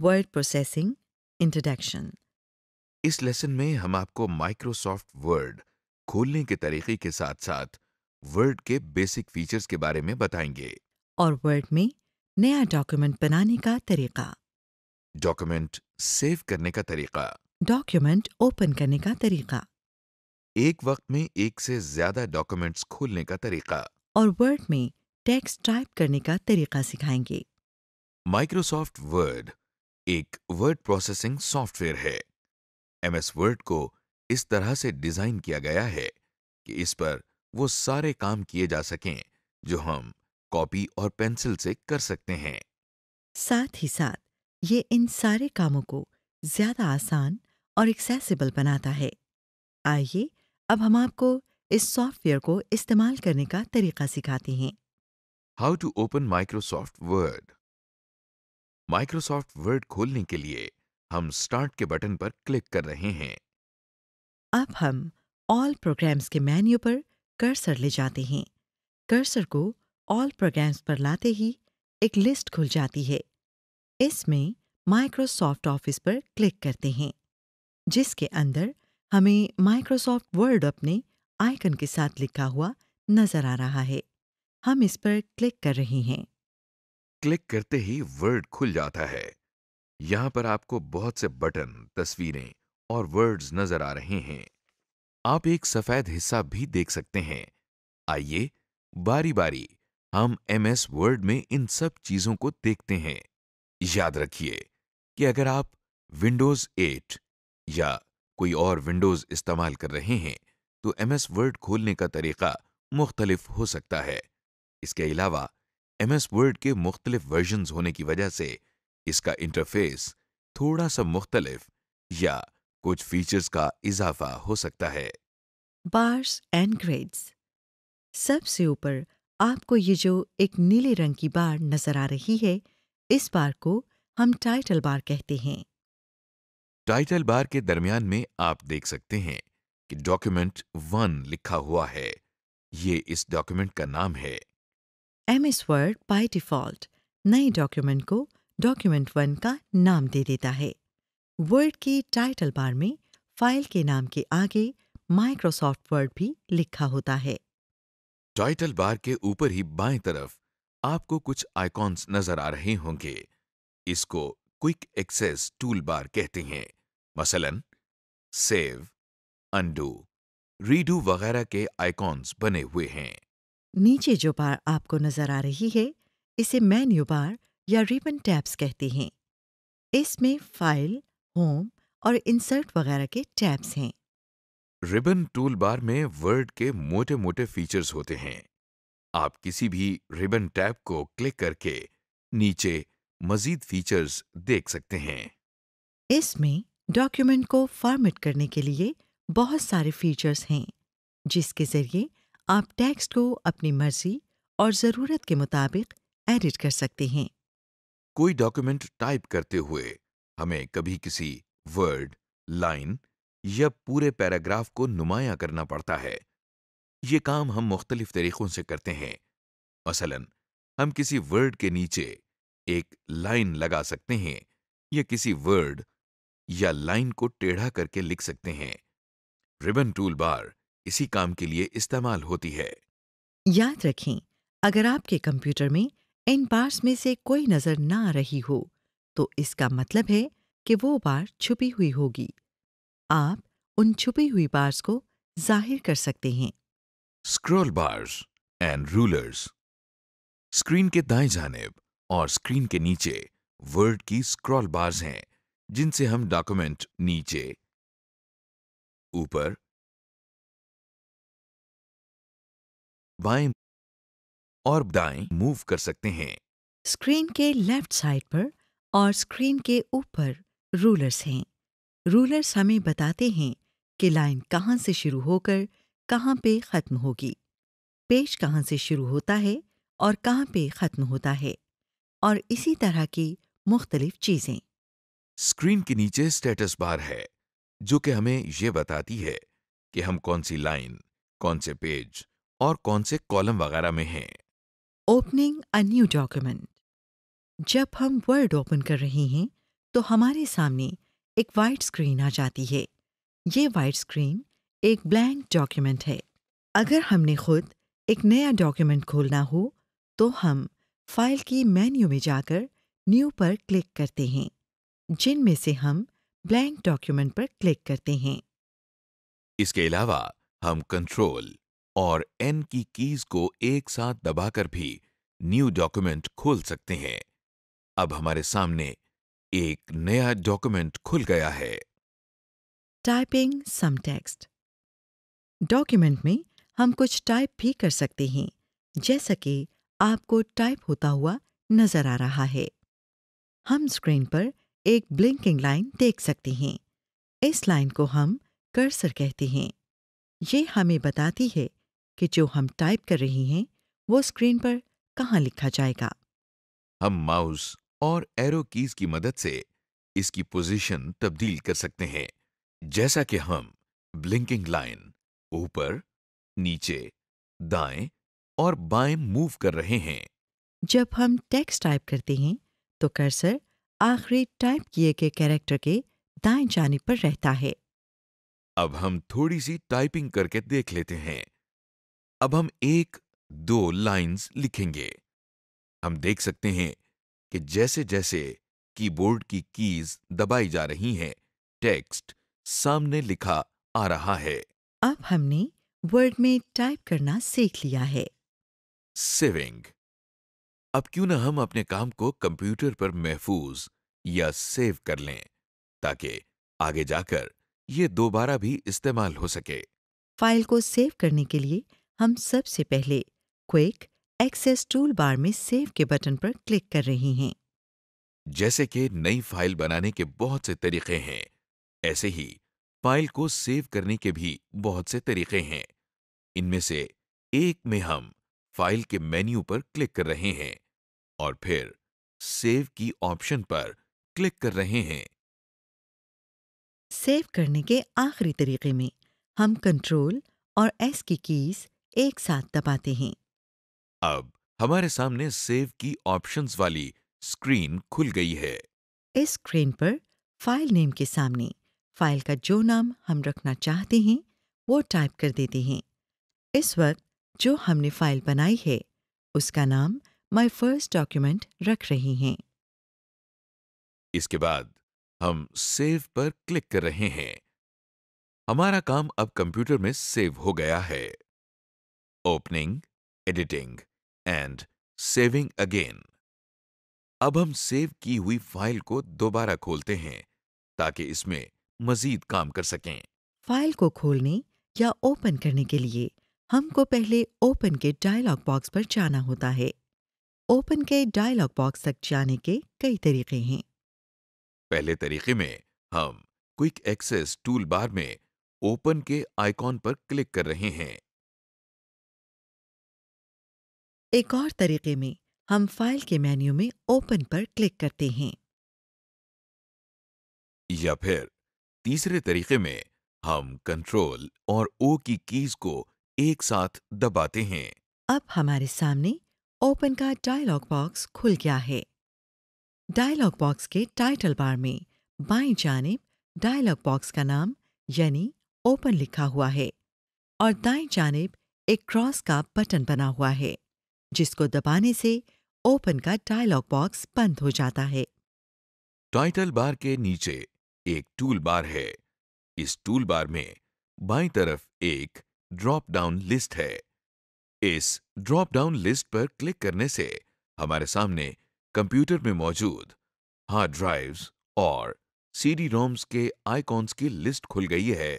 word processing introduction इस lesson में हम आपको माइक्रोसॉफ्ट वर्ड खोलने के तरीके के साथ साथ वर्ड के बेसिक फीचर्स के बारे में बताएंगे और वर्ड में नया डॉक्यूमेंट बनाने का तरीका डॉक्यूमेंट सेव करने का तरीका डॉक्यूमेंट ओपन करने का तरीका एक वक्त में एक से ज्यादा डॉक्यूमेंट्स खोलने का तरीका और वर्ड में टेक्स्ट टाइप करने का तरीका सिखाएंगे माइक्रोसॉफ्ट वर्ड एक वर्ड प्रोसेसिंग सॉफ्टवेयर है एमएस वर्ड को इस तरह से डिज़ाइन किया गया है कि इस पर वो सारे काम किए जा सकें जो हम कॉपी और पेंसिल से कर सकते हैं साथ ही साथ ये इन सारे कामों को ज़्यादा आसान और एक्सेसिबल बनाता है आइए अब हम आपको इस सॉफ्टवेयर को इस्तेमाल करने का तरीका सिखाते हैं how to open Microsoft Word Microsoft Word खोलने के लिए हम स्टार्ट के बटन पर क्लिक कर रहे हैं अब हम ऑल प्रोग्राम्स के मेन्यू पर कर्सर ले जाते हैं कर्सर को ऑल प्रोग्राम्स पर लाते ही एक लिस्ट खुल जाती है इसमें माइक्रोसॉफ्ट ऑफिस पर क्लिक करते हैं जिसके अंदर हमें माइक्रोसॉफ्ट वर्ड अपने आइकन के साथ लिखा हुआ नजर आ रहा है हम इस पर क्लिक कर रहे हैं क्लिक करते ही वर्ड खुल जाता है यहां पर आपको बहुत से बटन तस्वीरें और वर्ड्स नजर आ रहे हैं आप एक सफेद हिस्सा भी देख सकते हैं आइए बारी बारी हम एम एस वर्ड में इन सब चीजों को देखते हैं याद रखिए कि अगर आप विंडोज 8 या कोई और विंडोज इस्तेमाल कर रहे हैं तो एम एस वर्ड खोलने का तरीका मुख्तलिफ हो सकता है इसके अलावा एम एस वर्ड के मुख्तलिफ वर्जन्स होने की वजह से इसका इंटरफेस थोड़ा सा मुख्तलिफ या कुछ फीचर्स का इजाफा हो सकता है बार्स एंड ग्रेड्स सबसे ऊपर आपको ये जो एक नीले रंग की बार नजर आ रही है इस बार को हम टाइटल बार कहते हैं टाइटल बार के दरमियान में आप देख सकते हैं कि डॉक्यूमेंट वन लिखा हुआ है ये इस डॉक्यूमेंट का नाम है M S Word by default नए डॉक्यूमेंट को डॉक्यूमेंट वन का नाम दे देता है वर्ड की टाइटल बार में फाइल के नाम के आगे माइक्रोसॉफ्ट वर्ड भी लिखा होता है टाइटल बार के ऊपर ही बाएं तरफ आपको कुछ आइकॉन्स नजर आ रहे होंगे इसको क्विक एक्सेस टूल बार कहते हैं मसलन सेव अंडू रीडू वगैरह के आइकॉन्स बने हुए हैं नीचे जो बार आपको नजर आ रही है इसे मेन्यू बार या रिबन टैब्स कहते हैं इसमें फाइल होम और इंसर्ट वगैरह के टैब्स हैं रिबन टूल बार में वर्ड के मोटे मोटे फीचर्स होते हैं आप किसी भी रिबन टैब को क्लिक करके नीचे मजीद फीचर्स देख सकते हैं इसमें डॉक्यूमेंट को फॉर्मेट करने के लिए बहुत सारे फीचर्स हैं जिसके जरिए आप टेक्स्ट को अपनी मर्जी और ज़रूरत के मुताबिक एडिट कर सकते हैं कोई डॉक्यूमेंट टाइप करते हुए हमें कभी किसी वर्ड लाइन या पूरे पैराग्राफ को नुमाया करना पड़ता है ये काम हम मुख्तलिफ तरीक़ों से करते हैं मसलन हम किसी वर्ड के नीचे एक लाइन लगा सकते हैं या किसी वर्ड या लाइन को टेढ़ा करके लिख सकते हैं रिबन टूल बार इसी काम के लिए इस्तेमाल होती है याद रखें अगर आपके कंप्यूटर में इन बार्स में से कोई नजर ना आ रही हो तो इसका मतलब है कि वो बार छुपी हुई होगी आप उन छुपी हुई बार्स को जाहिर कर सकते हैं scroll bars and rulers screen के दाएं जानेब और स्क्रीन के नीचे वर्ड की स्क्रॉल बार्स हैं जिनसे हम डॉक्यूमेंट नीचे ऊपर बाएं और दाएं मूव कर सकते हैं स्क्रीन के लेफ्ट साइड पर और स्क्रीन के ऊपर रूलर्स हैं रूलर्स हमें बताते हैं कि लाइन कहाँ से शुरू होकर कहाँ पे ख़त्म होगी पेज कहाँ से शुरू होता है और कहाँ पे ख़त्म होता है और इसी तरह की मुख्तलिफ चीज़ें स्क्रीन के नीचे स्टेटस बार है जो कि हमें ये बताती है कि हम कौन सी लाइन कौन से पेज और कौन से कॉलम वगैरह में है ओपनिंग अ न्यू डॉक्यूमेंट जब हम वर्ड ओपन कर रहे हैं तो हमारे सामने एक वाइट स्क्रीन आ जाती है ये वाइट स्क्रीन एक ब्लैंक डॉक्यूमेंट है अगर हमने खुद एक नया डॉक्यूमेंट खोलना हो तो हम फाइल की मेन्यू में जाकर न्यू पर क्लिक करते हैं जिनमें से हम ब्लैंक डॉक्यूमेंट पर क्लिक करते हैं इसके अलावा हम कंट्रोल और एन की कीज को एक साथ दबाकर भी न्यू डॉक्यूमेंट खोल सकते हैं अब हमारे सामने एक नया डॉक्यूमेंट खुल गया है टाइपिंग सम टेक्स्ट डॉक्यूमेंट में हम कुछ टाइप भी कर सकते हैं जैसा कि आपको टाइप होता हुआ नजर आ रहा है हम स्क्रीन पर एक ब्लिंकिंग लाइन देख सकते हैं इस लाइन को हम कर्सर कहते हैं ये हमें बताती है कि जो हम टाइप कर रही हैं वो स्क्रीन पर कहाँ लिखा जाएगा हम माउस और एरो कीज की मदद से इसकी पोजीशन तब्दील कर सकते हैं जैसा कि हम ब्लिंकिंग लाइन ऊपर नीचे दाएं और बाएं मूव कर रहे हैं जब हम टेक्स्ट टाइप करते हैं तो कर्सर आखिरी टाइप किए गए कैरेक्टर के दाएं जाने पर रहता है अब हम थोड़ी सी टाइपिंग करके देख लेते हैं अब हम एक दो लाइंस लिखेंगे हम देख सकते हैं कि जैसे जैसे कीबोर्ड की कीज दबाई जा रही हैं टेक्स्ट सामने लिखा आ रहा है अब हमने वर्ड में टाइप करना सीख लिया है सेविंग अब क्यों ना हम अपने काम को कंप्यूटर पर महफूज या सेव कर लें ताकि आगे जाकर ये दोबारा भी इस्तेमाल हो सके फाइल को सेव करने के लिए हम सबसे पहले क्विक एक्सेस टूल बार में सेव के बटन पर क्लिक कर रहे हैं जैसे कि नई फाइल बनाने के बहुत से तरीके हैं ऐसे ही फाइल को सेव करने के भी बहुत से तरीके हैं इनमें से एक में हम फाइल के मेन्यू पर क्लिक कर रहे हैं और फिर सेव की ऑप्शन पर क्लिक कर रहे हैं सेव करने के आखिरी तरीके में हम कंट्रोल और एस की कीज एक साथ दबाते हैं अब हमारे सामने सेव की ऑप्शंस वाली स्क्रीन खुल गई है इस स्क्रीन पर फाइल नेम के सामने फाइल का जो नाम हम रखना चाहते हैं वो टाइप कर देते हैं इस वक्त जो हमने फाइल बनाई है उसका नाम माय फर्स्ट डॉक्यूमेंट रख रहे हैं इसके बाद हम सेव पर क्लिक कर रहे हैं हमारा काम अब कंप्यूटर में सेव हो गया है opening editing and saving again अब हम सेव की हुई फाइल को दोबारा खोलते हैं ताकि इसमें मजीद काम कर सकें फाइल को खोलने या ओपन करने के लिए हमको पहले ओपन के डायलॉग बॉक्स पर जाना होता है ओपन के डायलॉग बॉक्स तक जाने के कई तरीके हैं पहले तरीके में हम क्विक एक्सेस टूल बार में ओपन के आइकॉन पर क्लिक कर रहे हैं एक और तरीके में हम फाइल के मेन्यू में ओपन पर क्लिक करते हैं या फिर तीसरे तरीके में हम कंट्रोल और ओ की कीज को एक साथ दबाते हैं अब हमारे सामने ओपन का डायलॉग बॉक्स खुल गया है डायलॉग बॉक्स के टाइटल बार में बाई जानब डायलॉग बॉक्स का नाम यानी ओपन लिखा हुआ है और दाई जानब एक क्रॉस का बटन बना हुआ है जिसको दबाने से ओपन का डायलॉग बॉक्स बंद हो जाता है टाइटल बार के नीचे एक टूल बार है इस टूल बार में बाई तरफ एक ड्रॉप डाउन लिस्ट है इस ड्रॉप डाउन लिस्ट पर क्लिक करने से हमारे सामने कंप्यूटर में मौजूद हार्ड ड्राइव्स और सीडी रोम्स के आइकॉन्स की लिस्ट खुल गई है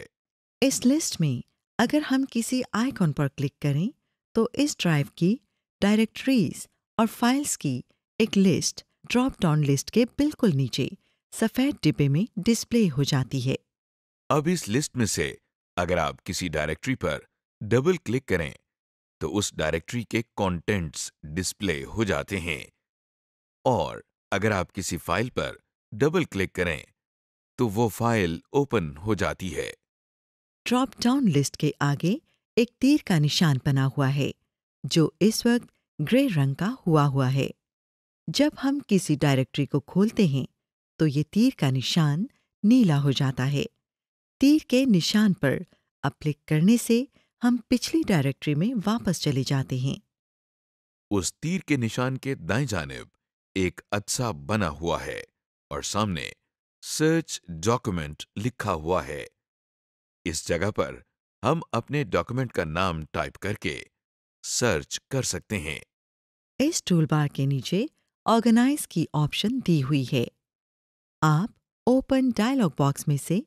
इस लिस्ट में अगर हम किसी आइकॉन पर क्लिक करें तो इस ड्राइव की डायरेक्टरीज और फाइल्स की एक लिस्ट ड्रॉप डाउन लिस्ट के बिल्कुल नीचे सफेद डिब्बे में डिस्प्ले हो जाती है अब इस लिस्ट में से अगर आप किसी डायरेक्टरी पर डबल क्लिक करें तो उस डायरेक्टरी के कंटेंट्स डिस्प्ले हो जाते हैं और अगर आप किसी फाइल पर डबल क्लिक करें तो वो फाइल ओपन हो जाती है ड्रॉप डाउन लिस्ट के आगे एक तीर का निशान बना हुआ है जो इस वक्त ग्रे रंग का हुआ हुआ है जब हम किसी डायरेक्टरी को खोलते हैं तो ये तीर का निशान नीला हो जाता है तीर के निशान पर अप्लिक करने से हम पिछली डायरेक्टरी में वापस चले जाते हैं उस तीर के निशान के दाएं जानब एक अच्छा बना हुआ है और सामने सर्च डॉक्यूमेंट लिखा हुआ है इस जगह पर हम अपने डॉक्यूमेंट का नाम टाइप करके सर्च कर सकते हैं इस टूलबार के नीचे ऑर्गेनाइज की ऑप्शन दी हुई है आप ओपन डायलॉग बॉक्स में से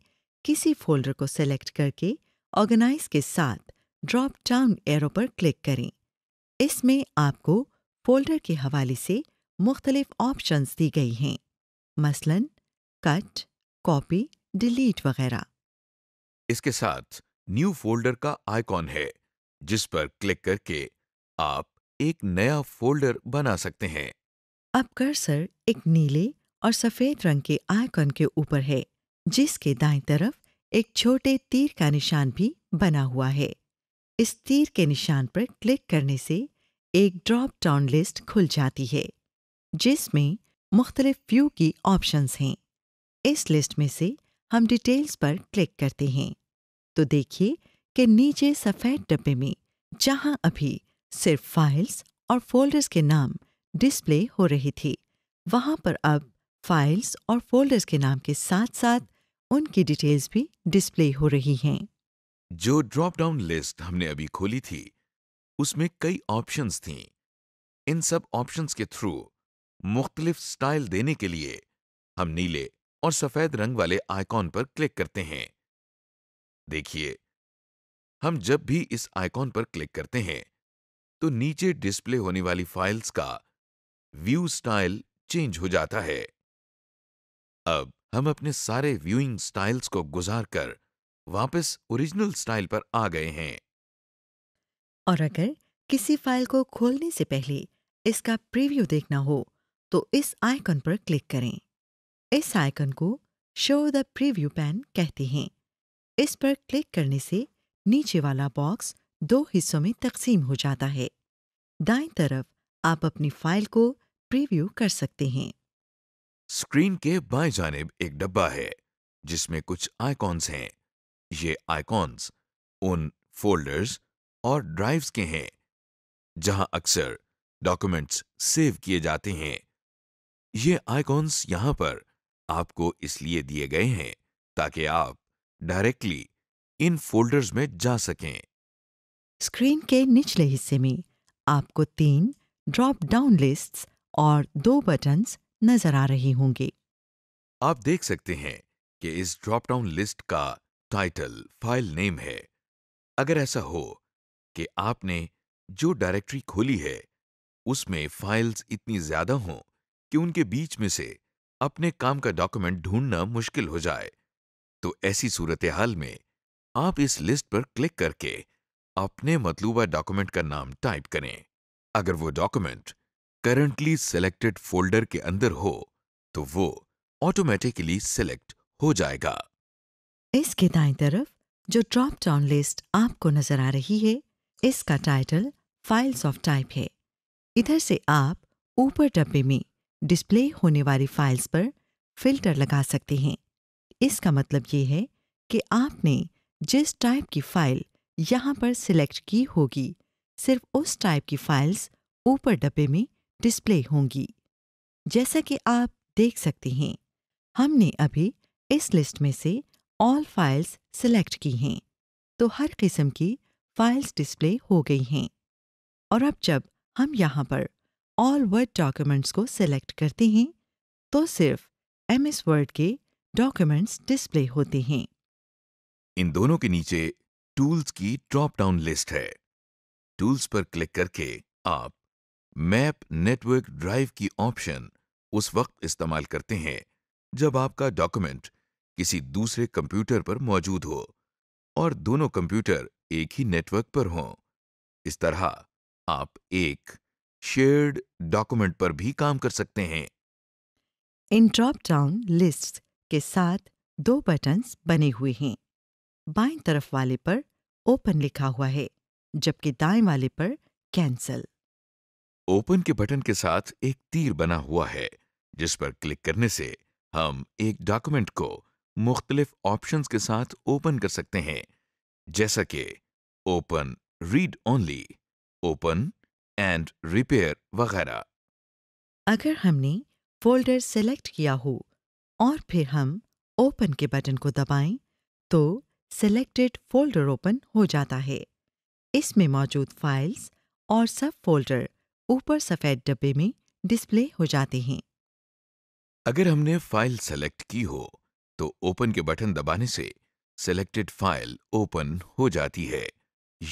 किसी फोल्डर को सेलेक्ट करके ऑर्गेनाइज के साथ ड्रॉप डाउन एरो पर क्लिक करें इसमें आपको फोल्डर के हवाले से मुख्तलिफ ऑप्शंस दी गई हैं मसलन कट कॉपी डिलीट वगैरह इसके साथ न्यू फोल्डर का आइकॉन है जिस पर क्लिक करके आप एक नया फोल्डर बना सकते हैं अब कर्सर एक नीले और सफेद रंग के आइकन के ऊपर है जिसके दाएं तरफ एक छोटे तीर का निशान भी बना हुआ है इस तीर के निशान पर क्लिक करने से एक ड्रॉप डाउन लिस्ट खुल जाती है जिसमें मुख्तलिफ व्यू की ऑप्शंस हैं इस लिस्ट में से हम डिटेल्स पर क्लिक करते हैं तो देखिए के नीचे सफ़ेद डब्बे में जहां अभी सिर्फ फाइल्स और फोल्डर्स के नाम डिस्प्ले हो रही थी वहां पर अब फाइल्स और फोल्डर्स के नाम के साथ साथ उनकी डिटेल्स भी डिस्प्ले हो रही हैं जो ड्रॉप डाउन लिस्ट हमने अभी खोली थी उसमें कई ऑप्शंस थीं इन सब ऑप्शंस के थ्रू मुख्तलिफ स्टाइल देने के लिए हम नीले और सफ़ेद रंग वाले आइकॉन पर क्लिक करते हैं देखिए हम जब भी इस आइकॉन पर क्लिक करते हैं तो नीचे डिस्प्ले होने वाली फाइल्स का व्यू स्टाइल चेंज हो जाता है अब हम अपने सारे व्यूइंग स्टाइल्स को गुजार कर वापस ओरिजिनल स्टाइल पर आ गए हैं और अगर किसी फाइल को खोलने से पहले इसका प्रीव्यू देखना हो तो इस आइकन पर क्लिक करें इस आइकन को शो द प्रीव्यू पैन कहते हैं इस पर क्लिक करने से नीचे वाला बॉक्स दो हिस्सों में तकसीम हो जाता है दाएं तरफ आप अपनी फाइल को प्रीव्यू कर सकते हैं स्क्रीन के बाएं जानेब एक डब्बा है जिसमें कुछ आइकॉन्स हैं ये आइकॉन्स उन फोल्डर्स और ड्राइव्स के हैं जहां अक्सर डॉक्यूमेंट्स सेव किए जाते हैं ये आइकॉन्स यहां पर आपको इसलिए दिए गए हैं ताकि आप डायरेक्टली इन फोल्डर्स में जा सकें स्क्रीन के निचले हिस्से में आपको तीन ड्रॉप डाउन लिस्ट और दो बटन नजर आ रहे होंगे आप देख सकते हैं कि इस ड्रॉप डाउन लिस्ट का टाइटल फाइल नेम है अगर ऐसा हो कि आपने जो डायरेक्टरी खोली है उसमें फाइल्स इतनी ज्यादा हों कि उनके बीच में से अपने काम का डॉक्यूमेंट ढूंढना मुश्किल हो जाए तो ऐसी सूरत हाल में आप इस लिस्ट पर क्लिक करके अपने मतलूबा डॉक्यूमेंट का नाम टाइप करें अगर वो डॉक्यूमेंट करंटली सिलेक्टेड फोल्डर के अंदर हो तो वो ऑटोमेटिकली सिलेक्ट हो जाएगा इसके दाएं तरफ जो ड्रॉप डाउन लिस्ट आपको नजर आ रही है इसका टाइटल फाइल्स ऑफ टाइप है इधर से आप ऊपर डब्बे में डिस्प्ले होने वाली फाइल्स पर फिल्टर लगा सकते हैं इसका मतलब ये है कि आपने जिस टाइप की फ़ाइल यहाँ पर सिलेक्ट की होगी सिर्फ उस टाइप की फाइल्स ऊपर डब्बे में डिस्प्ले होंगी जैसा कि आप देख सकते हैं हमने अभी इस लिस्ट में से ऑल फाइल्स सिलेक्ट की हैं तो हर किस्म की फाइल्स डिस्प्ले हो गई हैं और अब जब हम यहाँ पर ऑल वर्ड डॉक्यूमेंट्स को सिलेक्ट करते हैं तो सिर्फ एम एस वर्ड के डॉक्यूमेंट्स डिस्प्ले होते हैं इन दोनों के नीचे टूल्स की ड्रॉप डाउन लिस्ट है टूल्स पर क्लिक करके आप मैप नेटवर्क ड्राइव की ऑप्शन उस वक्त इस्तेमाल करते हैं जब आपका डॉक्यूमेंट किसी दूसरे कंप्यूटर पर मौजूद हो और दोनों कंप्यूटर एक ही नेटवर्क पर हों इस तरह आप एक शेयर्ड डॉक्यूमेंट पर भी काम कर सकते हैं इन ड्रॉप डाउन लिस्ट के साथ दो बटन्स बने हुए हैं बाएं तरफ वाले पर ओपन लिखा हुआ है जबकि दाएं वाले पर कैंसल ओपन के बटन के साथ एक तीर बना हुआ है जिस पर क्लिक करने से हम एक डॉक्यूमेंट को मुख्तलिफ ऑप्शंस के साथ ओपन कर सकते हैं जैसा कि open read only open and repair वगैरह अगर हमने फोल्डर सेलेक्ट किया हो और फिर हम ओपन के बटन को दबाएं तो सिलेक्टेड फोल्डर ओपन हो जाता है इसमें मौजूद फाइल्स और सब फोल्डर ऊपर सफ़ेद डब्बे में डिस्प्ले हो जाते हैं अगर हमने फाइल सेलेक्ट की हो तो ओपन के बटन दबाने से सेलेक्टेड फाइल ओपन हो जाती है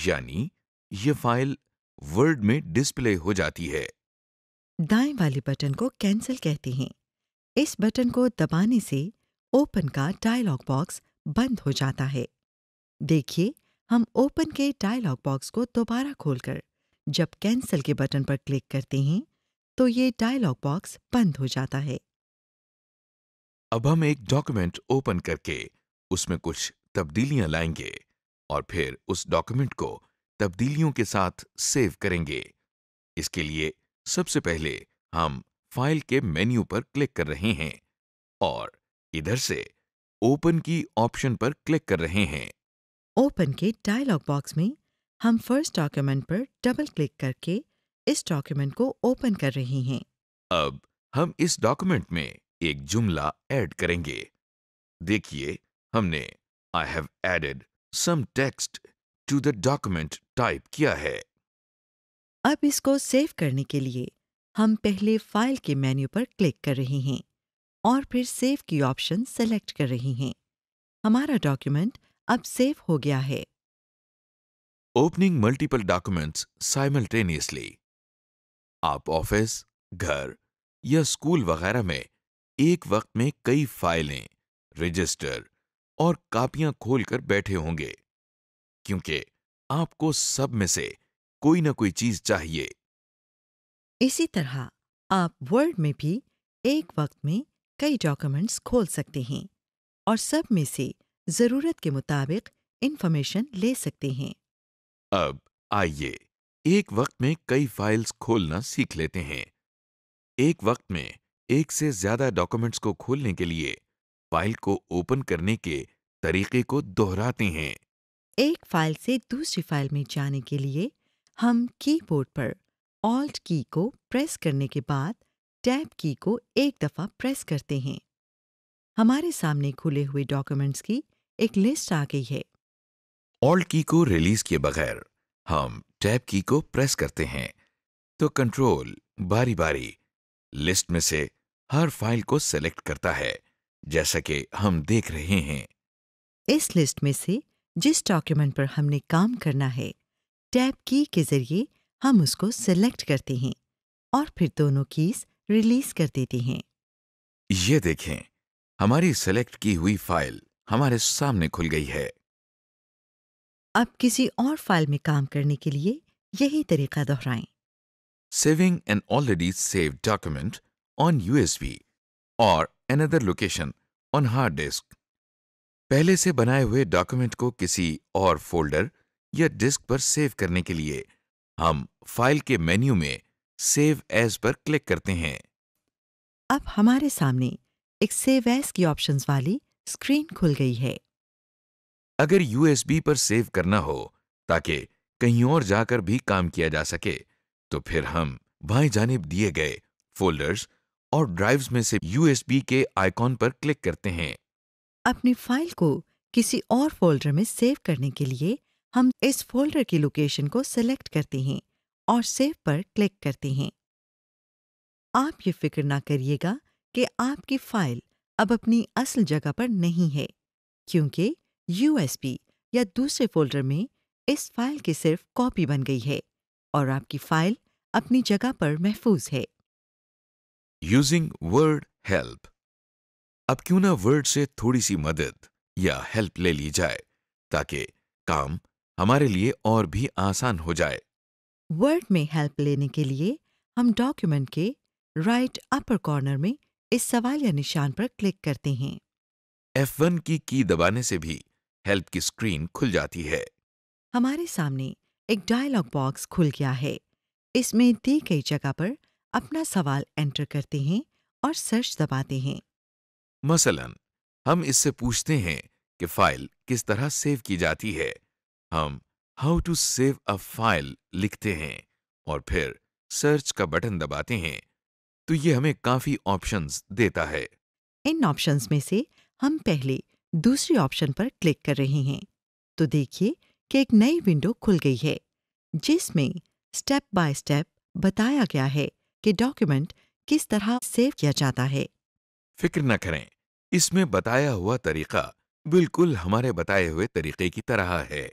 यानी ये फाइल वर्ड में डिस्प्ले हो जाती है दाएं वाले बटन को कैंसिल कहते हैं इस बटन को दबाने से ओपन का डायलॉग बॉक्स बंद हो जाता है देखिए हम ओपन के डायलॉग बॉक्स को दोबारा खोलकर जब कैंसिल के बटन पर क्लिक करते हैं तो ये डायलॉग बॉक्स बंद हो जाता है अब हम एक डॉक्यूमेंट ओपन करके उसमें कुछ तब्दीलियां लाएंगे और फिर उस डॉक्यूमेंट को तब्दीलियों के साथ सेव करेंगे इसके लिए सबसे पहले हम फाइल के मेन्यू पर क्लिक कर रहे हैं और इधर से ओपन की ऑप्शन पर क्लिक कर रहे हैं ओपन के डायलॉग बॉक्स में हम फर्स्ट डॉक्यूमेंट पर डबल क्लिक करके इस डॉक्यूमेंट को ओपन कर रहे हैं अब हम इस डॉक्यूमेंट में एक जुमला ऐड करेंगे देखिए हमने I have added some text to the document type किया है अब इसको सेव करने के लिए हम पहले फाइल के मेन्यू पर क्लिक कर रहे हैं और फिर सेव की ऑप्शन सेलेक्ट कर रही हैं हमारा डॉक्यूमेंट अब सेव हो गया है ओपनिंग मल्टीपल डॉक्यूमेंट्स साइमल्टेनियसली आप ऑफिस घर या स्कूल वगैरह में एक वक्त में कई फाइलें रजिस्टर और कापियां खोलकर बैठे होंगे क्योंकि आपको सब में से कोई ना कोई चीज चाहिए इसी तरह आप वर्ड में भी एक वक्त में कई डॉक्यूमेंट्स खोल सकते हैं और सब में से जरूरत के मुताबिक इन्फॉर्मेशन ले सकते हैं अब आइए एक वक्त में कई फाइल्स खोलना सीख लेते हैं एक वक्त में एक से ज्यादा डॉक्यूमेंट्स को खोलने के लिए फाइल को ओपन करने के तरीके को दोहराते हैं एक फाइल से दूसरी फाइल में जाने के लिए हम कीबोर्ड पर ऑल्ट की को प्रेस करने के बाद टैब की को एक दफ़ा प्रेस करते हैं हमारे सामने खुले हुए डॉक्यूमेंट्स की एक लिस्ट आ गई है ऑल्ट की को रिलीज किए बगैर हम टैब की को प्रेस करते हैं तो कंट्रोल बारी बारी लिस्ट में से हर फाइल को सेलेक्ट करता है जैसा कि हम देख रहे हैं इस लिस्ट में से जिस डॉक्यूमेंट पर हमने काम करना है टैब की के जरिए हम उसको सेलेक्ट करते हैं और फिर दोनों कीज रिलीज कर देती हैं ये देखें हमारी सेलेक्ट की हुई फाइल हमारे सामने खुल गई है अब किसी और फाइल में काम करने के लिए यही तरीका दोहराएं saving an already save document on USB और another location on hard disk पहले से बनाए हुए डॉक्यूमेंट को किसी और फोल्डर या डिस्क पर सेव करने के लिए हम फाइल के मेन्यू में सेव एज पर क्लिक करते हैं अब हमारे सामने एक सेव एज की ऑप्शंस वाली स्क्रीन खुल गई है अगर यूएसबी पर सेव करना हो ताकि कहीं और जाकर भी काम किया जा सके तो फिर हम बाएं जानब दिए गए फोल्डर्स और ड्राइव्स में से यूएसबी के आइकॉन पर क्लिक करते हैं अपनी फाइल को किसी और फोल्डर में सेव करने के लिए हम इस फोल्डर की लोकेशन को सिलेक्ट करते हैं और सेव पर क्लिक करते हैं आप ये फिक्र ना करिएगा कि आपकी फाइल अब अपनी असल जगह पर नहीं है क्योंकि यूएसपी या दूसरे फोल्डर में इस फाइल की सिर्फ कॉपी बन गई है और आपकी फाइल अपनी जगह पर महफूज है यूजिंग वर्ड हेल्प अब क्यों ना वर्ड से थोड़ी सी मदद या हेल्प ले ली जाए ताकि काम हमारे लिए और भी आसान हो जाए वर्ड में हेल्प लेने के लिए हम डॉक्यूमेंट के राइट अपर कॉर्नर में इस सवाल या निशान पर क्लिक करते हैं F1 की की दबाने से भी हेल्प की स्क्रीन खुल जाती है हमारे सामने एक डायलॉग बॉक्स खुल गया है इसमें दी गई जगह पर अपना सवाल एंटर करते हैं और सर्च दबाते हैं मसलन हम इससे पूछते हैं कि फाइल किस तरह सेव की जाती है हम how to save a file लिखते हैं और फिर सर्च का बटन दबाते हैं तो ये हमें काफी ऑप्शंस देता है इन ऑप्शंस में से हम पहले दूसरे ऑप्शन पर क्लिक कर रहे हैं तो देखिए कि एक नई विंडो खुल गई है जिसमें स्टेप बाय स्टेप बताया गया है कि डॉक्यूमेंट किस तरह सेव किया जाता है फिक्र न करें इसमें बताया हुआ तरीका बिल्कुल हमारे बताए हुए तरीके की तरह है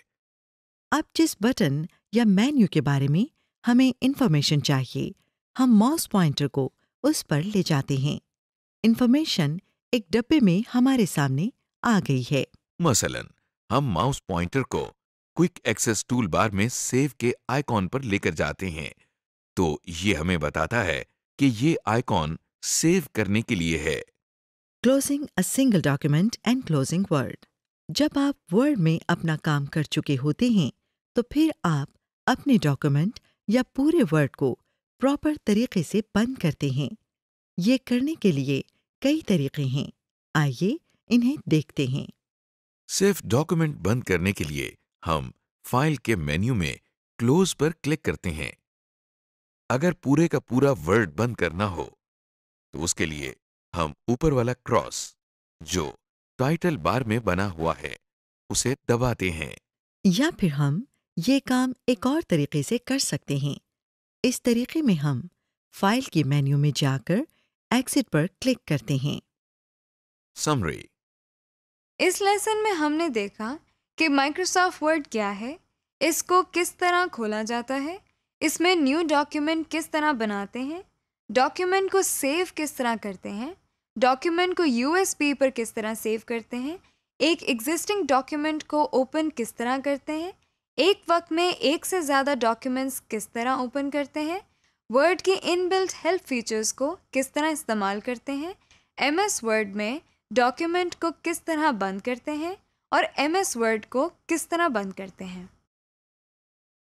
अब जिस बटन या मेन्यू के बारे में हमें इन्फॉर्मेशन चाहिए हम माउस पॉइंटर को उस पर ले जाते हैं इन्फॉर्मेशन एक डब्बे में हमारे सामने आ गई है मसलन हम माउस पॉइंटर को क्विक एक्सेस टूल बार में सेव के आइकॉन पर लेकर जाते हैं तो ये हमें बताता है कि ये आइकॉन सेव करने के लिए है closing a single document and closing Word जब आप वर्ड में अपना काम कर चुके होते हैं तो फिर आप अपने डॉक्यूमेंट या पूरे वर्ड को प्रॉपर तरीके से बंद करते हैं ये करने के लिए कई तरीके हैं आइए इन्हें देखते हैं सिर्फ डॉक्यूमेंट बंद करने के लिए हम फाइल के मेन्यू में क्लोज पर क्लिक करते हैं अगर पूरे का पूरा वर्ड बंद करना हो तो उसके लिए हम ऊपर वाला क्रॉस जो टाइटल बार में बना हुआ है उसे दबाते हैं या फिर हम ये काम एक और तरीके से कर सकते हैं इस तरीके में हम फाइल के मेन्यू में जाकर एक्सिट पर क्लिक करते हैं समरी इस लेसन में हमने देखा कि माइक्रोसॉफ्ट वर्ड क्या है इसको किस तरह खोला जाता है इसमें न्यू डॉक्यूमेंट किस तरह बनाते हैं डॉक्यूमेंट को सेव किस तरह करते हैं डॉक्यूमेंट को यूएसबी पर किस तरह सेव करते हैं एक एग्जिस्टिंग डॉक्यूमेंट को ओपन किस तरह करते हैं एक वक्त में एक से ज़्यादा डॉक्यूमेंट्स किस तरह ओपन करते हैं वर्ड की इनबिल्ट हेल्प फीचर्स को किस तरह इस्तेमाल करते हैं एम एस वर्ड में डॉक्यूमेंट को किस तरह बंद करते हैं और एम एस वर्ड को किस तरह बंद करते हैं